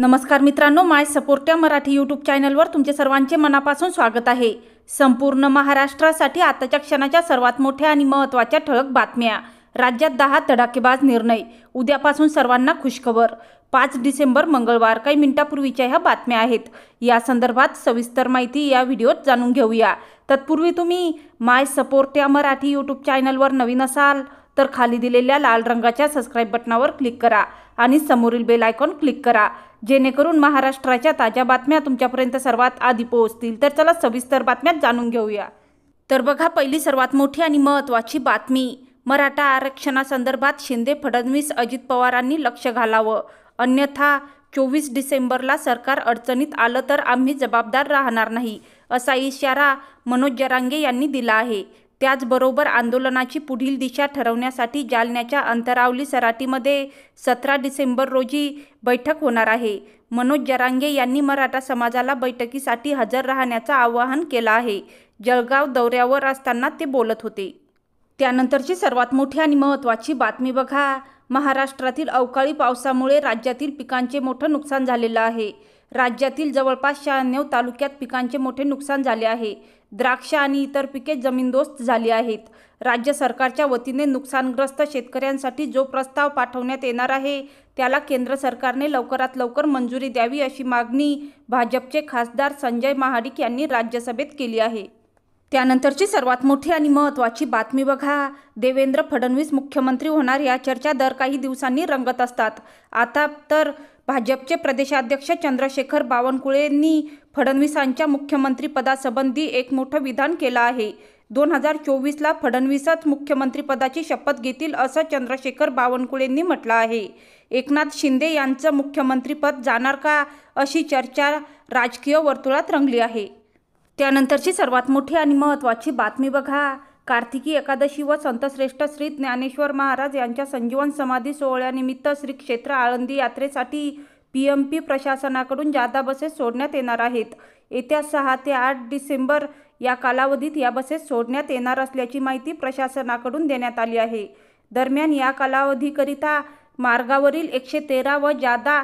नमस्कार मित्रांनो माय सपोर्ट्या मराठी यूट्यूब चॅनलवर तुमचे सर्वांचे मनापासून स्वागत आहे संपूर्ण महाराष्ट्रासाठी आताच्या क्षणाच्या सर्वात मोठ्या आणि महत्त्वाच्या ठळक बातम्या राज्यात दहा धडाकेबाज निर्णय उद्यापासून सर्वांना खुशखबर पाच डिसेंबर मंगळवार काही मिनिटापूर्वीच्या ह्या बातम्या आहेत या संदर्भात सविस्तर माहिती या व्हिडिओत जाणून घेऊया तत्पूर्वी तुम्ही माय सपोर्ट या मराठी यूट्यूब चॅनलवर नवीन असाल तर खाली दिलेल्या लाल रंगाच्या सबस्क्राईब बटनावर क्लिक करा आणि समोरील बेल आयकॉन क्लिक करा जेणेकरून महाराष्ट्राच्या ताज्या बातम्या तुमच्यापर्यंत सर्वात आधी पोहोचतील तर चला सविस्तर बातम्यात जाणून घेऊया तर बघा पहिली सर्वात मोठी आणि महत्त्वाची बातमी मराठा आरक्षणासंदर्भात शिंदे फडणवीस अजित पवारांनी लक्ष घालावं अन्यथा चोवीस डिसेंबरला सरकार अडचणीत आलं तर आम्ही जबाबदार राहणार नाही असा इशारा मनोज जरांगे यांनी दिला आहे त्याचबरोबर आंदोलनाची पुढील दिशा ठरवण्यासाठी जालन्याच्या अंतरावली सराटीमध्ये सतरा डिसेंबर रोजी बैठक होणार आहे मनोज जरांगे यांनी मराठा समाजाला बैठकीसाठी हजर राहण्याचं आवाहन केलं आहे जळगाव दौऱ्यावर असताना ते बोलत होते त्यानंतरची सर्वात मोठी आणि महत्त्वाची बातमी बघा महाराष्ट्रातील अवकाळी पावसामुळे राज्यातील पिकांचे मोठं नुकसान झालेलं आहे राज्यातील जवळपास शहाण्णव तालुक्यात पिकांचे मोठे नुकसान झाले आहे द्राक्ष आणि इतर पिके जमीनदोस्त झाली आहेत राज्य सरकारच्या वतीने नुकसानग्रस्त शेतकऱ्यांसाठी जो प्रस्ताव पाठवण्यात येणार आहे त्याला केंद्र सरकारने लवकरात लवकर मंजुरी द्यावी अशी मागणी भाजपचे खासदार संजय महाडिक यांनी राज्यसभेत केली आहे त्यानंतरची सर्वात मोठी आणि महत्त्वाची बातमी बघा देवेंद्र फडणवीस मुख्यमंत्री होणार या चर्चा दर काही दिवसांनी रंगत असतात आता तर भाजपचे प्रदेशाध्यक्ष चंद्रशेखर बावनकुळेंनी फडणवीसांच्या मुख्यमंत्रीपदासंबंधी एक मोठं विधान केलं आहे दोन हजार चोवीसला फडणवीसच मुख्यमंत्रीपदाची शपथ घेतील असं चंद्रशेखर बावनकुळेंनी म्हटलं आहे एकनाथ शिंदे यांचं मुख्यमंत्रीपद जाणार का अशी चर्चा राजकीय वर्तुळात रंगली आहे त्यानंतरची सर्वात मोठी आणि महत्त्वाची बातमी बघा कार्तिकी एकादशी व संतश्रेष्ठ श्री ज्ञानेश्वर महाराज यांच्या संजीवन समाधी सोहळ्यानिमित्त श्री क्षेत्र आळंदी यात्रेसाठी पी एम पी प्रशासनाकडून जादा बसेस सोडण्यात येणार आहेत येत्या सहा ते आठ डिसेंबर या कालावधीत या बसेस सोडण्यात येणार असल्याची माहिती प्रशासनाकडून देण्यात आली आहे दरम्यान या कालावधीकरिता मार्गावरील एकशे तेरा व जादा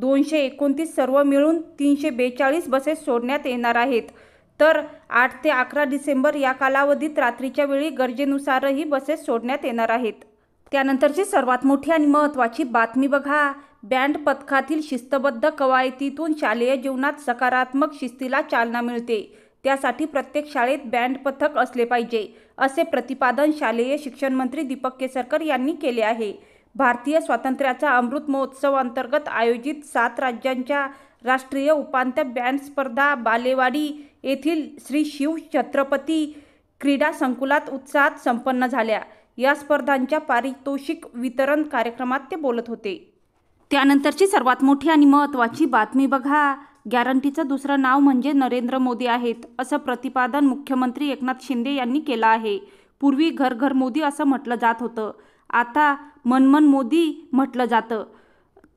दोनशे एकोणतीस सर्व मिळून तीनशे बेचाळीस बसेस सोडण्यात येणार आहेत तर आठ ते अकरा डिसेंबर या कालावधीत रात्रीच्या वेळी गरजेनुसारही बसेस सोडण्यात येणार आहेत त्यानंतरची सर्वात मोठी आणि महत्त्वाची बातमी बघा बँड पथकातील शिस्तबद्ध कवायतीतून शालेय जीवनात सकारात्मक शिस्तीला चालना मिळते त्यासाठी प्रत्येक शाळेत बँड पथक असले पाहिजे असे प्रतिपादन शालेय शिक्षण मंत्री दीपक केसरकर यांनी केले आहे भारतीय स्वातंत्र्याचा अमृत महोत्सव अंतर्गत आयोजित सात राज्यांच्या राष्ट्रीय उपांत्य बँड स्पर्धा बालेवाडी येथील श्री शिव छत्रपती क्रीडा संकुलात उत्साहात संपन्न झाल्या या स्पर्धांच्या पारितोषिक वितरण कार्यक्रमात ते बोलत होते त्यानंतरची सर्वात मोठी आणि महत्त्वाची बातमी बघा गॅरंटीचं दुसरं नाव म्हणजे नरेंद्र मोदी आहेत असं प्रतिपादन मुख्यमंत्री एकनाथ शिंदे यांनी केलं आहे पूर्वी घर घर मोदी असं म्हटलं जात होतं आता मनमन मोदी म्हटलं जातं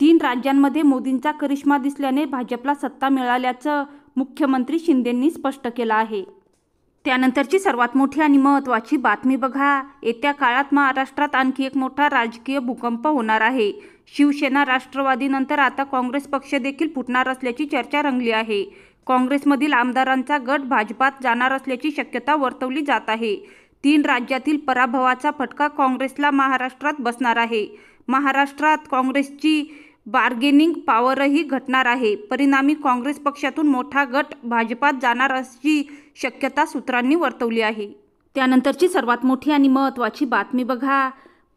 तीन राज्यांमध्ये मोदींचा करिश्मा दिसल्याने भाजपला सत्ता मिळाल्याचं मुख्यमंत्री शिंदेंनी स्पष्ट केलं आहे त्यानंतरची सर्वात मोठी आणि महत्त्वाची बातमी बघा येत्या काळात महाराष्ट्रात आणखी एक मोठा राजकीय भूकंप होणार आहे शिवसेना राष्ट्रवादीनंतर आता काँग्रेस पक्ष देखील फुटणार असल्याची चर्चा रंगली आहे काँग्रेसमधील आमदारांचा गट भाजपात जाणार असल्याची शक्यता वर्तवली जात आहे तीन राज्यातील पराभवाचा फटका काँग्रेसला महाराष्ट्रात बसणार आहे महाराष्ट्रात काँग्रेसची बार्गेनिंग पॉवरही घटणार आहे परिणामी काँग्रेस पक्षातून मोठा गट भाजपात जाणार अशी शक्यता सूत्रांनी वर्तवली आहे त्यानंतरची सर्वात मोठी आणि महत्त्वाची बातमी बघा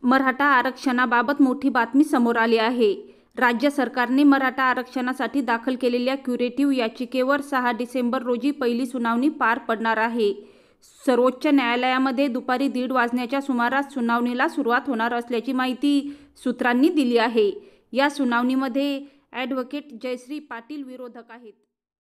मराठा आरक्षणाबाबत मोठी बातमी समोर आली आहे राज्य सरकारने मराठा आरक्षणासाठी दाखल केलेल्या क्युरेटिव्ह याचिकेवर सहा डिसेंबर रोजी पहिली सुनावणी पार पडणार आहे सर्वोच्च न्यायालयामध्ये दुपारी दीड वाजण्याच्या सुमारास सुनावणीला सुरुवात होणार असल्याची माहिती सूत्रांनी दिली आहे या सुनावणीमध्ये ॲडव्होकेट जयश्री पाटील विरोधक आहेत